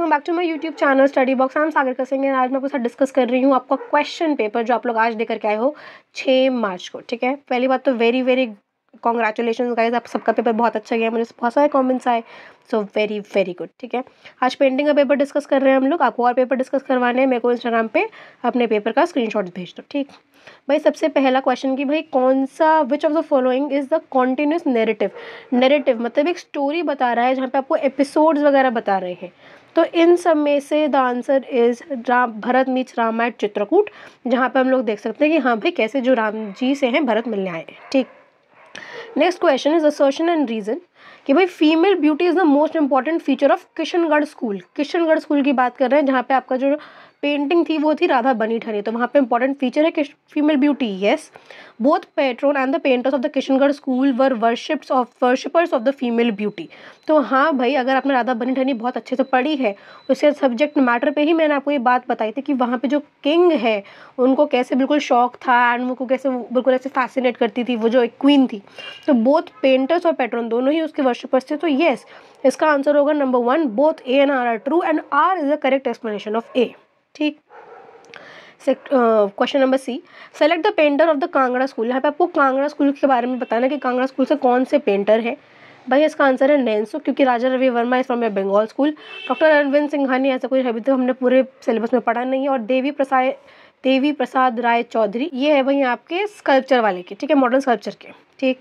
welcome back to my YouTube channel study box हम सागर का सिंह आज मैं आपके साथ डिस्कस कर रही हूँ आपका क्वेश्चन पेपर जो आप लोग आज देकर के आए हो छः मार्च को ठीक है पहली बात तो वेरी वेरी कॉन्ग्रेचुलेशन गाइज आप सबका पेपर बहुत अच्छा गया मुझे बहुत सारे कॉमेंट्स आए सो वेरी वेरी गुड ठीक है आज पेंटिंग का पेपर डिस्कस कर रहे हैं हम लोग आपको और पेपर डिस्कस करवाने हैं मेरे को इंस्टाग्राम पे अपने पेपर का स्क्रीन भेज दो ठीक भाई सबसे पहला क्वेश्चन कि भाई कौन सा which of the following is the continuous narrative narrative मतलब एक स्टोरी बता रहा है जहाँ पे आपको एपिसोड्स वगैरह बता रहे हैं तो इन सब में से the answer is Ram Bharat meet at Chitrakoot जहाँ पर हम लोग देख सकते हैं कि हाँ भाई कैसे जो राम जी से हैं भरत मिलने आए ठीक next question is assertion and reason कि भाई female beauty is the most important feature of Kishangarh school Kishangarh school की बात कर रहे हैं जहाँ पे आपका जो पेंटिंग थी वो थी राधा बनी ठनी तो वहाँ पे इंपॉर्टेंट फीचर है female beauty yes both patron and the painters of the Kishangarh school were worships of worshippers of the female beauty तो हाँ भाई अगर आपने राधा बनी ठनी बहुत अच्छे से पढ़ी है उसके सब्जेक्ट मैटर पर ही मैंने आपको ये बात बताई थी कि वहाँ पर जो किंग है उनको कैसे बिल्कुल शौक था एंड उनको कैसे बिल्कुल ऐसे फैसिनेट करती थी वो जो एक क्वीन थी तो बोथ पेंटर्स और पेट्रोन दोनों ही उसके वर्शिपर्स थे तो येस इसका आंसर होगा number one both A and R are true and R is the correct explanation of A ठीक question number C select the painter of the Kangra school यहाँ पे आपको कांगड़ा स्कूल के बारे में बताना कि कांगड़ा स्कूल से कौन से पेंटर हैं भाई इसका आंसर है नैन्सो क्योंकि राजा Ravi Varma is from a Bengal school doctor Arvind Singhani ऐसा कुछ अभी तक हमने पूरे सिलेबस में पढ़ा नहीं है और देवी प्रसाद देवी प्रसाद राय चौधरी ये है भाई आपके स्कल्पचर वाले के ठीक है मॉडर्न स्कल्पचर के ठीक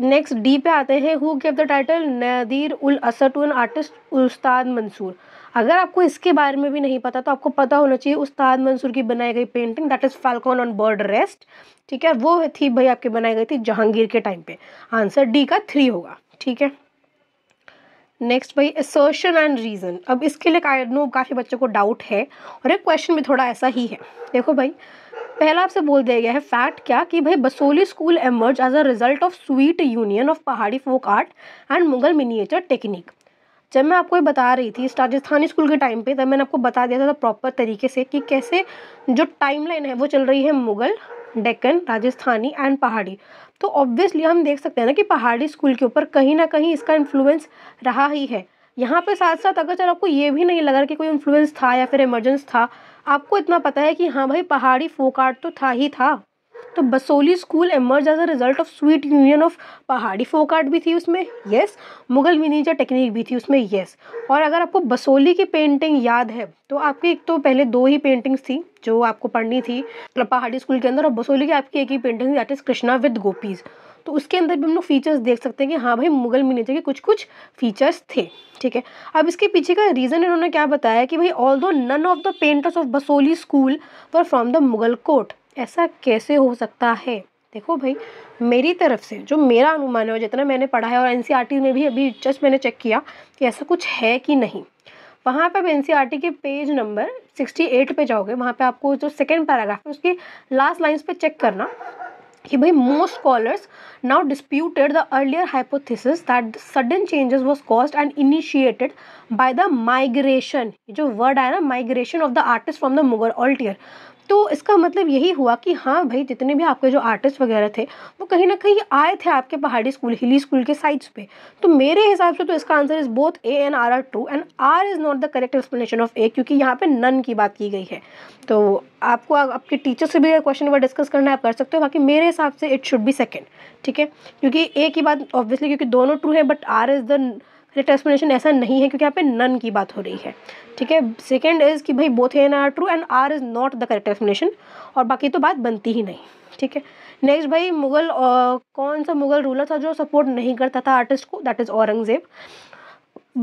नेक्स्ट डी पे आते हैं हु गेव द टाइटल नदीर उल असर टू एन आर्टिस्ट उस्ताद मंसूर अगर आपको इसके बारे में भी नहीं पता तो आपको पता होना चाहिए उस्ताद मंसूर की बनाई गई painting that is falcon on bird rest ठीक है वो थी भाई आपकी बनाई गई थी जहांगीर के टाइम पे आंसर डी का थ्री होगा ठीक है नेक्स्ट भाई असर्शन एंड रीज़न अब इसके लिए आई नो काफ़ी बच्चों को डाउट है और एक क्वेश्चन भी थोड़ा ऐसा ही है देखो भाई पहला आपसे बोल दिया गया है फैक्ट क्या कि भाई Basohli school emerge as a result of sweet union of Pahari folk art and Mughal miniature technique जब मैं आपको ये बता रही थी राजस्थान स्कूल के टाइम पे तब मैंने आपको बता दिया था प्रॉपर तो तरीके से कि कैसे जो टाइमलाइन है वो चल रही है मुगल डेक्कन राजस्थानी एंड पहाड़ी तो ऑब्वियसली हम देख सकते हैं ना कि पहाड़ी स्कूल के ऊपर कहीं ना कहीं इसका इन्फ्लुएंस रहा ही है यहाँ पे साथ साथ अगर चल आपको ये भी नहीं लगा कि कोई इन्फ्लुएंस था या फिर इमरजेंस था आपको इतना पता है कि हाँ भाई पहाड़ी फोक आर्ट तो था ही था तो Basohli school emerge as a result of sweet union of Pahari folk art भी थी उसमें येस मुगल मिनीचर टेक्निक भी थी उसमें येस और अगर आपको बसोली की पेंटिंग याद है तो आपकी एक तो पहले दो ही पेंटिंग्स थी जो आपको पढ़नी थी मतलब पहाड़ी स्कूल के अंदर और बसोली की आपकी एक ही पेंटिंग थी that is Krishna with gopis तो उसके अंदर भी हम लोग फीचर्स देख सकते हैं कि हाँ भाई मुगल मिनीचर के कुछ कुछ फीचर्स थे ठीक है अब इसके पीछे का रीज़न इन्होंने क्या बताया कि भाई although none of the painters of Basohli school were from the Mughal court ऐसा कैसे हो सकता है देखो भाई मेरी तरफ से जो मेरा अनुमान है और जितना मैंने पढ़ा है और एन ने e भी अभी जस्ट मैंने चेक किया कि ऐसा कुछ है कि नहीं वहाँ पर आप एन e के पेज नंबर 68 पे जाओगे वहाँ पे आपको जो सेकेंड पैराग्राफ है उसकी लास्ट लाइंस पे चेक करना कि भाई most scholars now disputed the earlier hypothesis that the sudden changes was caused and initiated by the migration जो वर्ड आया ना migration of the artist from the Mughal atelier तो इसका मतलब यही हुआ कि हाँ भाई जितने भी आपके जो आर्टिस्ट वगैरह थे वो कहीं ना कहीं आए थे आपके पहाड़ी स्कूल हिली स्कूल के साइड्स पे तो मेरे हिसाब से तो इसका answer is both A and R are true and R is not the correct explanation of A क्योंकि यहाँ पे नन की बात की गई है तो आपको आपके टीचर से भी क्वेश्चन अगर डिस्कस करना है आप कर सकते हो बाकी मेरे हिसाब से इट शुड बी सेकेंड ठीक है क्योंकि ए की बात ऑब्वियसली क्योंकि दोनों ट्रू है but R is the correct explanation ऐसा नहीं है क्योंकि यहाँ पे नन की बात हो रही है ठीक है सेकेंड इज़ कि भाई both and R true and R is not the correct explanation और बाकी तो बात बनती ही नहीं ठीक है नेक्स्ट भाई मुगल कौन सा मुगल रूलर था जो सपोर्ट नहीं करता था आर्टिस्ट को that is Aurangzeb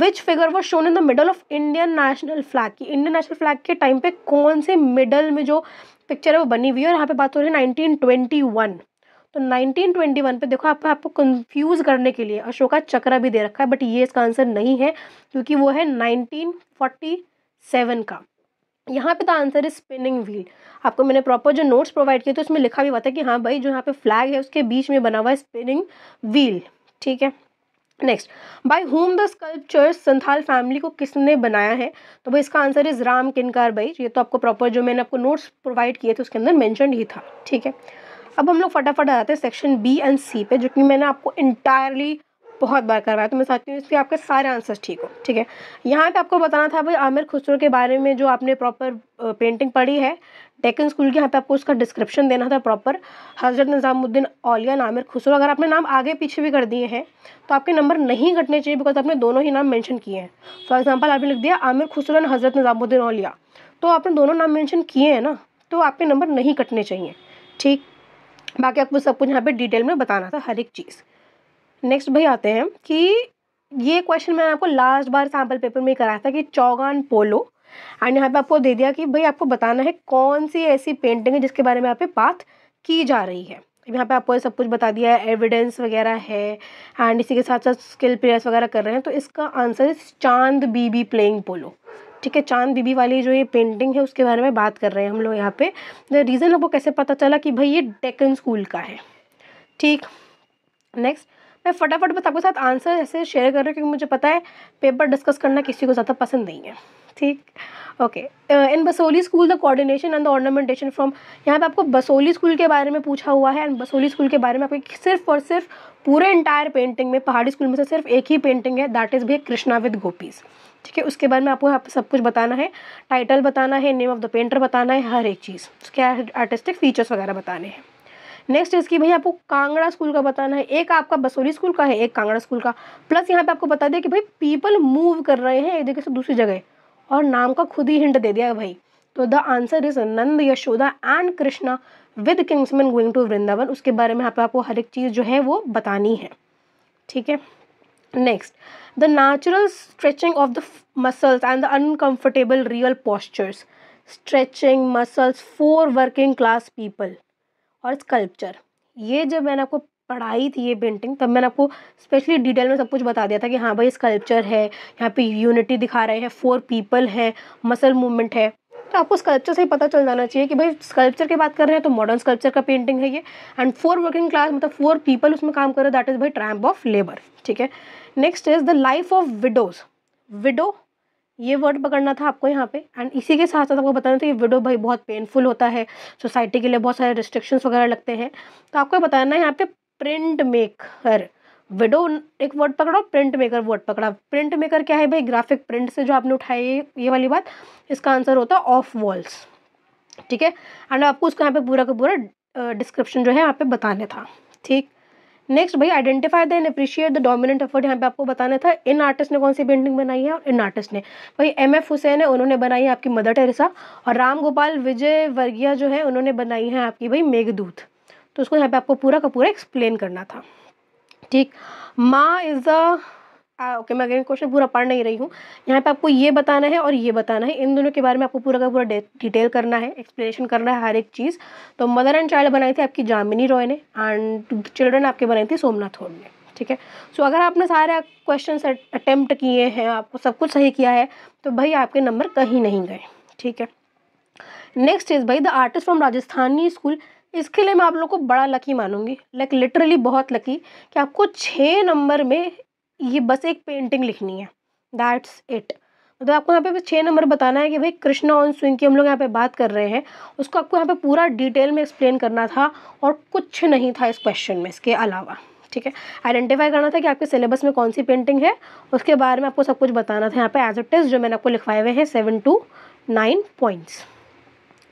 which figure was shown in the middle of Indian national flag की इंडियन नेशनल फ्लैग के टाइम पे कौन से मिडल में जो पिक्चर है वो बनी हुई है और यहाँ पे बात हो रही है नाइनटीन ट्वेंटी वन तो 1921 पे देखो आपको आपको कंफ्यूज करने के लिए अशोका चक्र भी दे रखा है बट ये इसका आंसर नहीं है क्योंकि वो है 1947 का यहाँ पे तो आंसर है स्पिनिंग व्हील आपको मैंने प्रॉपर जो नोट्स प्रोवाइड किए तो उसमें लिखा भी हुआ था कि हाँ भाई जो यहाँ पे फ्लैग है उसके बीच में बना हुआ है स्पिनिंग व्हील ठीक है next by whom the sculpture Santhal family को किसने बनाया है तो भाई इसका आंसर इज़ राम किनकार भाई ये तो आपको प्रॉपर जो मैंने आपको नोट्स प्रोवाइड किए थे उसके अंदर मैंशन ही था ठीक है अब हम लोग फटाफट आ जाते हैं सेक्शन बी एंड सी पे जो कि मैंने आपको इंटायरली बहुत बार करवाया तो मैं चाहती हूँ इसके आपके सारे आंसर्स ठीक हो ठीक है यहाँ पे आपको बताना था भाई आमिर खुसरो के बारे में जो आपने प्रॉपर पेंटिंग पढ़ी है डेकन स्कूल के यहाँ पे आपको उसका डिस्क्रिप्शन देना था प्रॉपर हज़रत निज़ामुद्दीन औलिया आमिर खुसरो अगर आपने नाम आगे पीछे भी कर दिए हैं तो आपके नंबर नहीं घटने चाहिए बिकॉज आपने दोनों ही नाम मैंशन किए हैं फॉर एग्जाम्पल आपने लिख दिया आमिर खुसरो एंड हज़रत निज़ामुद्दीन औलिया तो आपने दोनों नाम मैंशन किए हैं ना तो आपके नंबर नहीं कटने चाहिए ठीक बाकी आपको सब कुछ यहाँ पे डिटेल में बताना था हर एक चीज़ नेक्स्ट भाई आते हैं कि ये क्वेश्चन मैंने आपको लास्ट बार सैम्पल पेपर में कराया था कि चौगान पोलो एंड यहाँ पे आपको दे दिया कि भाई आपको बताना है कौन सी ऐसी पेंटिंग है जिसके बारे में यहाँ पे बात की जा रही है यहाँ पे आपको सब कुछ बता दिया है एविडेंस वगैरह है एंड इसी के साथ साथ स्किल प्लेयर्स वगैरह कर रहे हैं तो इसका आंसर इस चांद बीबी प्लेइंग पोलो ठीक है चांद बीबी वाली जो ये पेंटिंग है उसके बारे में बात कर रहे हैं हम लोग यहाँ पे द रीज़न आपको कैसे पता चला कि भाई ये डेकन स्कूल का है ठीक नेक्स्ट मैं फटाफट बस आपके साथ आंसर ऐसे शेयर कर रही हूँ क्योंकि मुझे पता है पेपर डिस्कस करना किसी को ज़्यादा पसंद नहीं है ठीक okay in Basohli school the coordination and the ornamentation from यहाँ पे आपको बसोली स्कूल के बारे में पूछा हुआ है एंड बसोली स्कूल के बारे में आपको सिर्फ और सिर्फ पूरे इंटायर पेंटिंग में पहाड़ी स्कूल में से सिर्फ एक ही पेंटिंग है दैट इज़ भी कृष्णा विद गोपीज़ ठीक है उसके बाद में आपको यहाँ पर सब कुछ बताना है टाइटल बताना है नेम ऑफ द पेंटर बताना है हर एक चीज़ उसके आर्टिस्टिक फीचर्स वगैरह बताने हैं नेक्स्ट इसकी भाई आपको कांगड़ा स्कूल का बताना है एक आपका बसोली स्कूल का है एक कांगड़ा स्कूल का प्लस यहाँ पे आपको बता दिया कि भाई पीपल मूव कर रहे हैं एक जगह से दूसरी जगह और नाम का खुद ही हिंट दे दिया भाई तो the answer is Nand Yashoda and Krishna with kinsmen going to Vrindavan उसके बारे में यहाँ पे आपको हर एक चीज़ जो है वो बतानी है ठीक है next the natural stretching of the muscles and the the real postures stretching muscles for working class people और स्कल्पचर ये जब मैंने आपको पढ़ाई थी ये पेंटिंग तब मैंने आपको स्पेशली डिटेल में सब कुछ बता दिया था कि हाँ भाई स्कल्पचर है यहाँ पे यूनिटी दिखा रहे हैं फोर पीपल है मसल मूवमेंट है तो आपको स्कल्पचर से ही पता चल जाना चाहिए कि भाई स्कल्पचर की बात कर रहे हैं तो मॉडर्न स्कल्पचर का पेंटिंग है ये एंड फोर वर्किंग क्लास मतलब फोर पीपल उसमें काम कर रहे दैट इज़ भाई ट्रैम्प ऑफ लेबर ठीक है next is the life of widows widow ये वर्ड पकड़ना था आपको यहाँ पे एंड इसी के साथ साथ आपको बताना था कि विडो भाई बहुत पेनफुल होता है सोसाइटी के लिए बहुत सारे रिस्ट्रिक्शंस वगैरह लगते हैं तो आपको बताना है यहाँ पे प्रिंट मेकर विडो एक वर्ड पकड़ा प्रिंट मेकर वर्ड पकड़ा प्रिंट मेकर क्या है भाई ग्राफिक प्रिंट से जो आपने उठाई ये वाली बात इसका आंसर होता है ऑफ वॉल्स ठीक है एंड आपको उसका यहाँ पे पूरा का पूरा डिस्क्रिप्शन जो है यहाँ पे बताने था ठीक नेक्स्ट भाई identify the and appreciate the dominant effort यहाँ पे आपको बताना था इन आर्टिस्ट ने कौन सी पेंटिंग बनाई है और इन आर्टिस्ट ने भाई एम एफ हुसैन है उन्होंने बनाई है आपकी मदर टेरेसा और राम गोपाल विजय वर्गिया जो है उन्होंने बनाई है आपकी भाई मेघदूत तो उसको यहाँ पे आपको पूरा का पूरा एक्सप्लेन करना था ठीक माँ इज़ द ओके मैं अगेन क्वेश्चन पूरा पढ़ नहीं रही हूँ यहाँ पे आपको ये बताना है और ये बताना है इन दोनों के बारे में आपको पूरा का पूरा डिटेल करना है एक्सप्लेनेशन करना है हर एक चीज़ तो मदर एंड चाइल्ड बनाई थी आपकी जामिनी रॉय ने एंड चिल्ड्रन आपके बनाई थी सोमनाथ होड़ ने ठीक है सो अगर आपने सारे क्वेश्चन अटैम्प्ट किए हैं आपको सब कुछ सही किया है तो भाई आपके नंबर कहीं नहीं गए ठीक है नेक्स्ट इज़ भाई the artist from Rajasthani school इसके लिए मैं आप लोग को बड़ा लकी मानूंगी लाइक लिटरली बहुत लकी कि आपको छः नंबर में ये बस एक पेंटिंग लिखनी है दैट्स इट मतलब आपको यहाँ पे छः नंबर बताना है कि भाई कृष्णा ऑन स्विंग की हम लोग यहाँ पे बात कर रहे हैं उसको आपको यहाँ पे पूरा डिटेल में एक्सप्लेन करना था और कुछ नहीं था इस क्वेश्चन में इसके अलावा ठीक है आइडेंटिफाई करना था कि आपके सिलेबस में कौन सी पेंटिंग है उसके बारे में आपको सब कुछ बताना था यहाँ पे एज अ टेस्ट जो मैंने आपको लिखवाए हुए हैं सेवन टू नाइन पॉइंट्स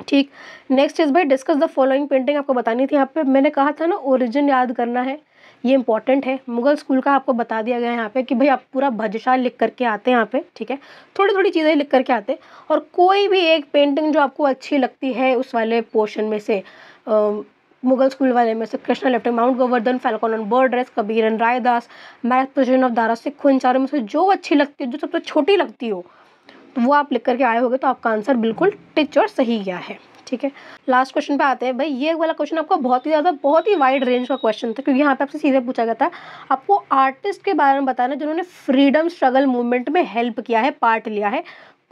ठीक नेक्स्ट इज भाई डिस्कस द फॉलोइंग पेंटिंग आपको बतानी थी यहाँ पे मैंने कहा था ना ओरिजिन याद करना है ये इंपॉर्टेंट है मुगल स्कूल का आपको बता दिया गया है यहाँ पे कि भाई आप पूरा भजशाल लिख करके आते हैं यहाँ पे ठीक है थोड़ी थोड़ी चीज़ें लिख करके आते हैं और कोई भी एक पेंटिंग जो आपको अच्छी लगती है उस वाले पोर्शन में से आ, मुगल स्कूल वाले में से Krishna left mount Govardhan falcon on bird ड्रेस कबीर एंड रायदास मैथ प्रजन ऑफ दारा सिख इन चारों में से जो अच्छी लगती है जो सबसे छोटी लगती हो वो आप लिख करके आए होगे तो आपका आंसर बिल्कुल टिच और सही गया है ठीक है लास्ट क्वेश्चन पे आते हैं भाई ये वाला क्वेश्चन आपका बहुत ही ज़्यादा बहुत ही वाइड रेंज का क्वेश्चन था क्योंकि यहाँ पे आपसे सीधे पूछा गया था आपको आर्टिस्ट के बारे में बताना जिन्होंने फ्रीडम स्ट्रगल मूवमेंट में हेल्प किया है पार्ट लिया है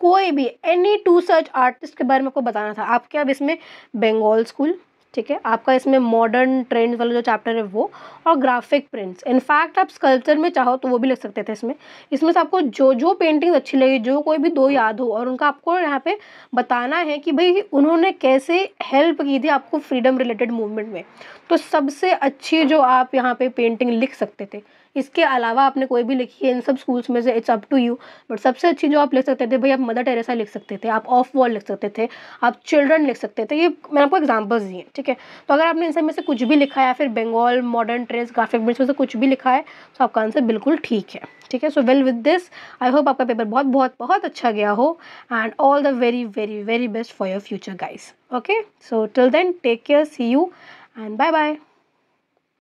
कोई भी एनी टू सर्च आर्टिस्ट के बारे में आपको बताना था आपके अब इसमें बंगाल स्कूल ठीक है आपका इसमें मॉडर्न ट्रेंड्स वाला जो चैप्टर है वो और ग्राफिक प्रिंट्स इनफैक्ट आप स्कल्चर में चाहो तो वो भी लिख सकते थे इसमें इसमें से आपको जो जो पेंटिंग्स अच्छी लगी जो कोई भी दो याद हो और उनका आपको यहाँ पे बताना है कि भाई उन्होंने कैसे हेल्प की थी आपको फ्रीडम रिलेटेड मूवमेंट में तो सबसे अच्छी जो आप यहाँ पे पेंटिंग लिख सकते थे इसके अलावा आपने कोई भी लिखी है इन सब स्कूल्स में से it's up to you but सबसे अच्छी जो आप लिख सकते थे भाई आप मदर टेरेसा लिख सकते थे आप ऑफ वॉल लिख सकते थे आप चिल्ड्रन लिख सकते थे ये मैंने आपको एग्जाम्पल्स दिए ठीक है तो अगर आपने इन सब में से कुछ भी लिखा है या फिर बंगाल मॉडर्न ट्रेस ग्राफिक बिल्स में से कुछ भी लिखा है तो आपका आंसर बिल्कुल ठीक है ठीक है so well with this I hope आपका पेपर बहुत बहुत बहुत अच्छा गया हो and all the very very very best for your future guys okay so till then take care see you and bye bye